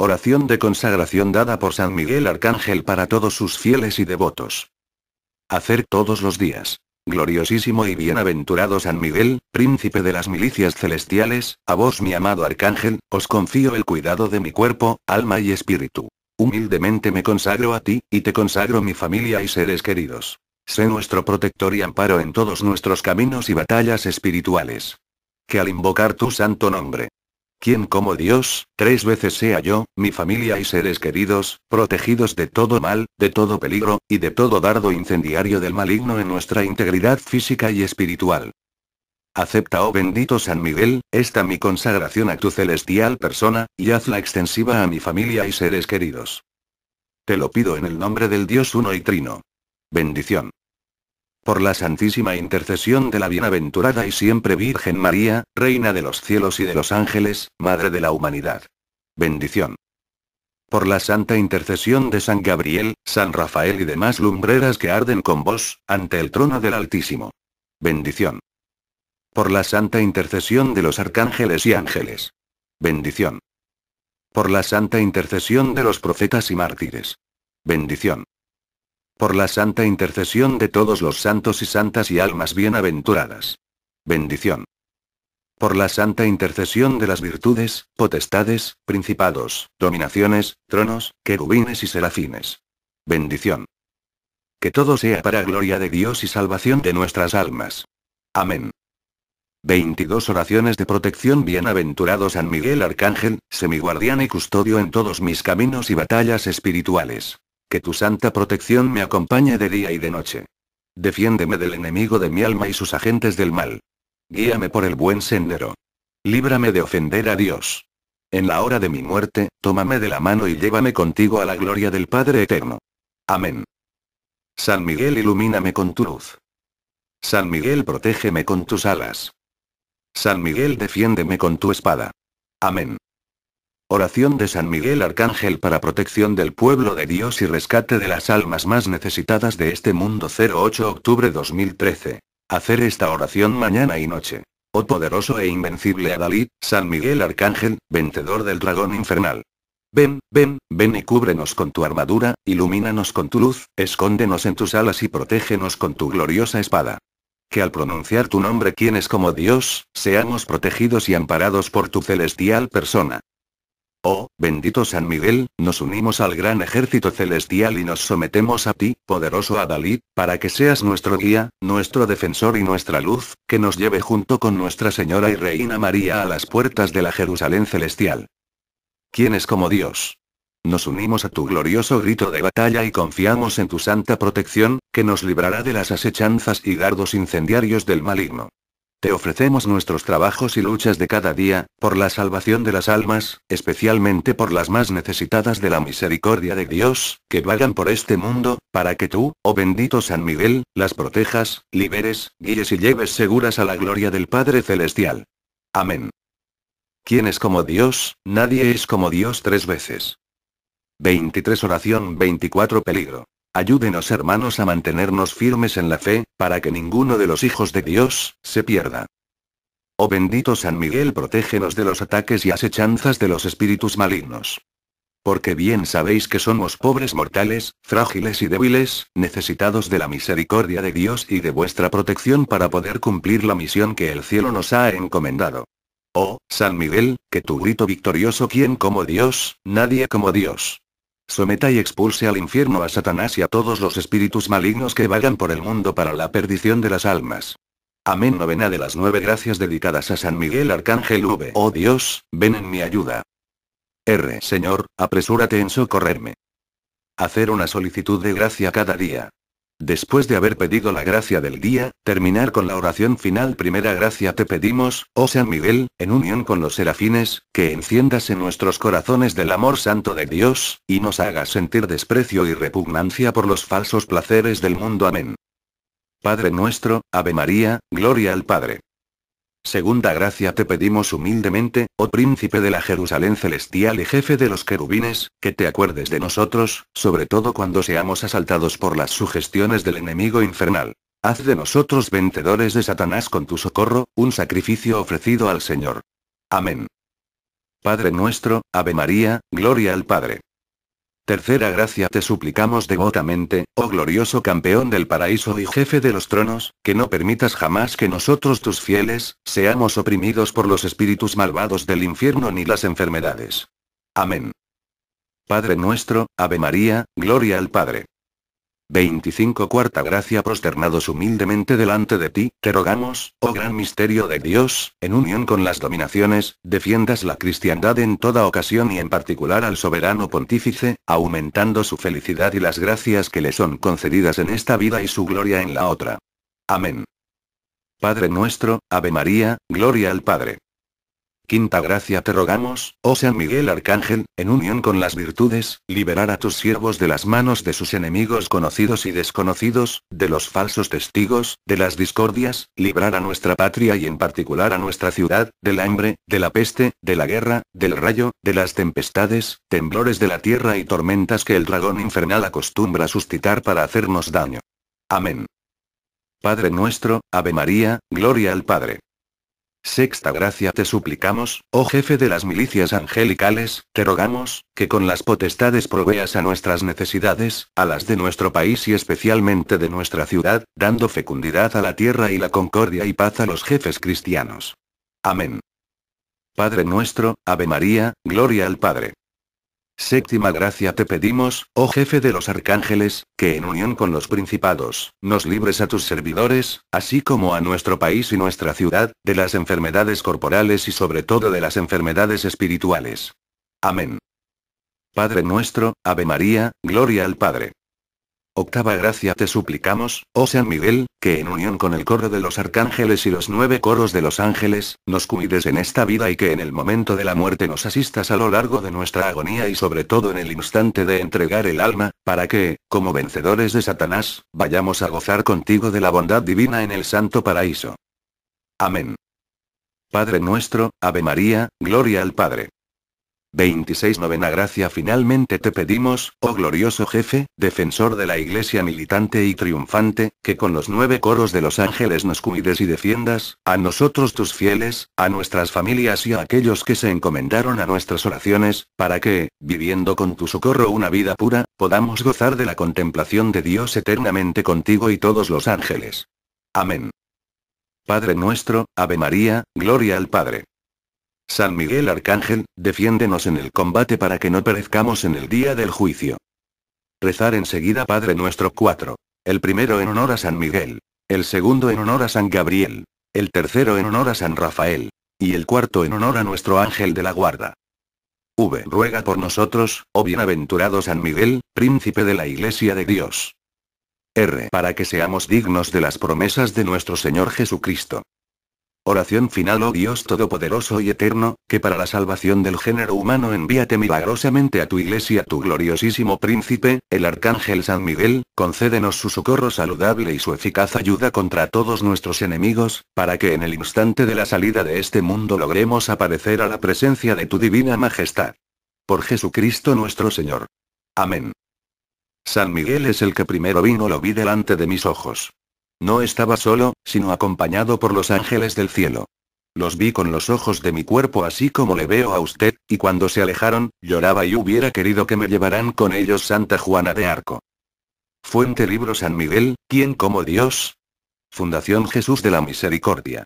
Oración de consagración dada por San Miguel Arcángel para todos sus fieles y devotos. Hacer todos los días. Gloriosísimo y bienaventurado San Miguel, príncipe de las milicias celestiales, a vos mi amado arcángel, os confío el cuidado de mi cuerpo, alma y espíritu. Humildemente me consagro a ti, y te consagro mi familia y seres queridos. Sé nuestro protector y amparo en todos nuestros caminos y batallas espirituales. Que al invocar tu santo nombre, quien como Dios, tres veces sea yo, mi familia y seres queridos, protegidos de todo mal, de todo peligro, y de todo dardo incendiario del maligno en nuestra integridad física y espiritual. Acepta, oh bendito San Miguel, esta mi consagración a tu celestial persona, y hazla extensiva a mi familia y seres queridos. Te lo pido en el nombre del Dios uno y trino. Bendición. Por la santísima intercesión de la bienaventurada y siempre Virgen María, Reina de los cielos y de los ángeles, Madre de la humanidad. Bendición. Por la santa intercesión de San Gabriel, San Rafael y demás lumbreras que arden con vos, ante el trono del Altísimo. Bendición. Por la santa intercesión de los arcángeles y ángeles. Bendición. Por la santa intercesión de los profetas y mártires. Bendición por la santa intercesión de todos los santos y santas y almas bienaventuradas. Bendición. Por la santa intercesión de las virtudes, potestades, principados, dominaciones, tronos, querubines y serafines. Bendición. Que todo sea para gloria de Dios y salvación de nuestras almas. Amén. 22 oraciones de protección bienaventurado San Miguel Arcángel, semiguardián y custodio en todos mis caminos y batallas espirituales. Que tu santa protección me acompañe de día y de noche. Defiéndeme del enemigo de mi alma y sus agentes del mal. Guíame por el buen sendero. Líbrame de ofender a Dios. En la hora de mi muerte, tómame de la mano y llévame contigo a la gloria del Padre Eterno. Amén. San Miguel ilumíname con tu luz. San Miguel protégeme con tus alas. San Miguel defiéndeme con tu espada. Amén. Oración de San Miguel Arcángel para protección del pueblo de Dios y rescate de las almas más necesitadas de este mundo 08 octubre 2013. Hacer esta oración mañana y noche. Oh poderoso e invencible Adalid, San Miguel Arcángel, vencedor del dragón infernal. Ven, ven, ven y cúbrenos con tu armadura, ilumínanos con tu luz, escóndenos en tus alas y protégenos con tu gloriosa espada que al pronunciar tu nombre quienes como Dios, seamos protegidos y amparados por tu celestial persona. Oh, bendito San Miguel, nos unimos al gran ejército celestial y nos sometemos a ti, poderoso Adalid, para que seas nuestro guía, nuestro defensor y nuestra luz, que nos lleve junto con Nuestra Señora y Reina María a las puertas de la Jerusalén celestial. ¿Quién es como Dios? Nos unimos a tu glorioso grito de batalla y confiamos en tu santa protección, que nos librará de las asechanzas y dardos incendiarios del maligno. Te ofrecemos nuestros trabajos y luchas de cada día, por la salvación de las almas, especialmente por las más necesitadas de la misericordia de Dios, que vagan por este mundo, para que tú, oh bendito San Miguel, las protejas, liberes, guíes y lleves seguras a la gloria del Padre Celestial. Amén. ¿Quién es como Dios? Nadie es como Dios tres veces. 23 Oración 24 Peligro. Ayúdenos hermanos a mantenernos firmes en la fe, para que ninguno de los hijos de Dios, se pierda. Oh bendito San Miguel, protégenos de los ataques y asechanzas de los espíritus malignos. Porque bien sabéis que somos pobres mortales, frágiles y débiles, necesitados de la misericordia de Dios y de vuestra protección para poder cumplir la misión que el cielo nos ha encomendado. Oh, San Miguel, que tu grito victorioso quien como Dios, nadie como Dios. Someta y expulse al infierno a Satanás y a todos los espíritus malignos que vagan por el mundo para la perdición de las almas. Amén. Novena de las nueve gracias dedicadas a San Miguel Arcángel V. Oh Dios, ven en mi ayuda. R. Señor, apresúrate en socorrerme. Hacer una solicitud de gracia cada día. Después de haber pedido la gracia del día, terminar con la oración final Primera gracia te pedimos, oh San Miguel, en unión con los serafines, que enciendas en nuestros corazones del amor santo de Dios, y nos hagas sentir desprecio y repugnancia por los falsos placeres del mundo. Amén. Padre nuestro, Ave María, gloria al Padre. Segunda gracia te pedimos humildemente, oh príncipe de la Jerusalén celestial y jefe de los querubines, que te acuerdes de nosotros, sobre todo cuando seamos asaltados por las sugestiones del enemigo infernal. Haz de nosotros vencedores de Satanás con tu socorro, un sacrificio ofrecido al Señor. Amén. Padre nuestro, Ave María, gloria al Padre. Tercera gracia te suplicamos devotamente, oh glorioso campeón del paraíso y jefe de los tronos, que no permitas jamás que nosotros tus fieles, seamos oprimidos por los espíritus malvados del infierno ni las enfermedades. Amén. Padre nuestro, Ave María, gloria al Padre. 25 Cuarta gracia prosternados humildemente delante de ti, te rogamos, oh gran misterio de Dios, en unión con las dominaciones, defiendas la cristiandad en toda ocasión y en particular al soberano pontífice, aumentando su felicidad y las gracias que le son concedidas en esta vida y su gloria en la otra. Amén. Padre nuestro, Ave María, gloria al Padre. Quinta gracia te rogamos, oh San Miguel Arcángel, en unión con las virtudes, liberar a tus siervos de las manos de sus enemigos conocidos y desconocidos, de los falsos testigos, de las discordias, librar a nuestra patria y en particular a nuestra ciudad, del hambre, de la peste, de la guerra, del rayo, de las tempestades, temblores de la tierra y tormentas que el dragón infernal acostumbra suscitar para hacernos daño. Amén. Padre nuestro, Ave María, gloria al Padre. Sexta gracia te suplicamos, oh jefe de las milicias angelicales, te rogamos, que con las potestades proveas a nuestras necesidades, a las de nuestro país y especialmente de nuestra ciudad, dando fecundidad a la tierra y la concordia y paz a los jefes cristianos. Amén. Padre nuestro, Ave María, gloria al Padre. Séptima gracia te pedimos, oh jefe de los arcángeles, que en unión con los principados, nos libres a tus servidores, así como a nuestro país y nuestra ciudad, de las enfermedades corporales y sobre todo de las enfermedades espirituales. Amén. Padre nuestro, Ave María, gloria al Padre. Octava gracia te suplicamos, oh San Miguel, que en unión con el coro de los arcángeles y los nueve coros de los ángeles, nos cuides en esta vida y que en el momento de la muerte nos asistas a lo largo de nuestra agonía y sobre todo en el instante de entregar el alma, para que, como vencedores de Satanás, vayamos a gozar contigo de la bondad divina en el santo paraíso. Amén. Padre nuestro, Ave María, gloria al Padre. 26 Novena gracia finalmente te pedimos, oh glorioso jefe, defensor de la iglesia militante y triunfante, que con los nueve coros de los ángeles nos cuides y defiendas, a nosotros tus fieles, a nuestras familias y a aquellos que se encomendaron a nuestras oraciones, para que, viviendo con tu socorro una vida pura, podamos gozar de la contemplación de Dios eternamente contigo y todos los ángeles. Amén. Padre nuestro, Ave María, gloria al Padre. San Miguel Arcángel, defiéndenos en el combate para que no perezcamos en el día del juicio. Rezar enseguida Padre nuestro cuatro. El primero en honor a San Miguel. El segundo en honor a San Gabriel. El tercero en honor a San Rafael. Y el cuarto en honor a nuestro ángel de la guarda. V. Ruega por nosotros, oh bienaventurado San Miguel, príncipe de la Iglesia de Dios. R. Para que seamos dignos de las promesas de nuestro Señor Jesucristo. Oración final, oh Dios Todopoderoso y Eterno, que para la salvación del género humano envíate milagrosamente a tu iglesia tu gloriosísimo príncipe, el Arcángel San Miguel, concédenos su socorro saludable y su eficaz ayuda contra todos nuestros enemigos, para que en el instante de la salida de este mundo logremos aparecer a la presencia de tu divina majestad. Por Jesucristo nuestro Señor. Amén. San Miguel es el que primero vino, lo vi delante de mis ojos. No estaba solo, sino acompañado por los ángeles del cielo. Los vi con los ojos de mi cuerpo así como le veo a usted, y cuando se alejaron, lloraba y hubiera querido que me llevaran con ellos Santa Juana de Arco. Fuente Libro San Miguel, ¿quién como Dios? Fundación Jesús de la Misericordia.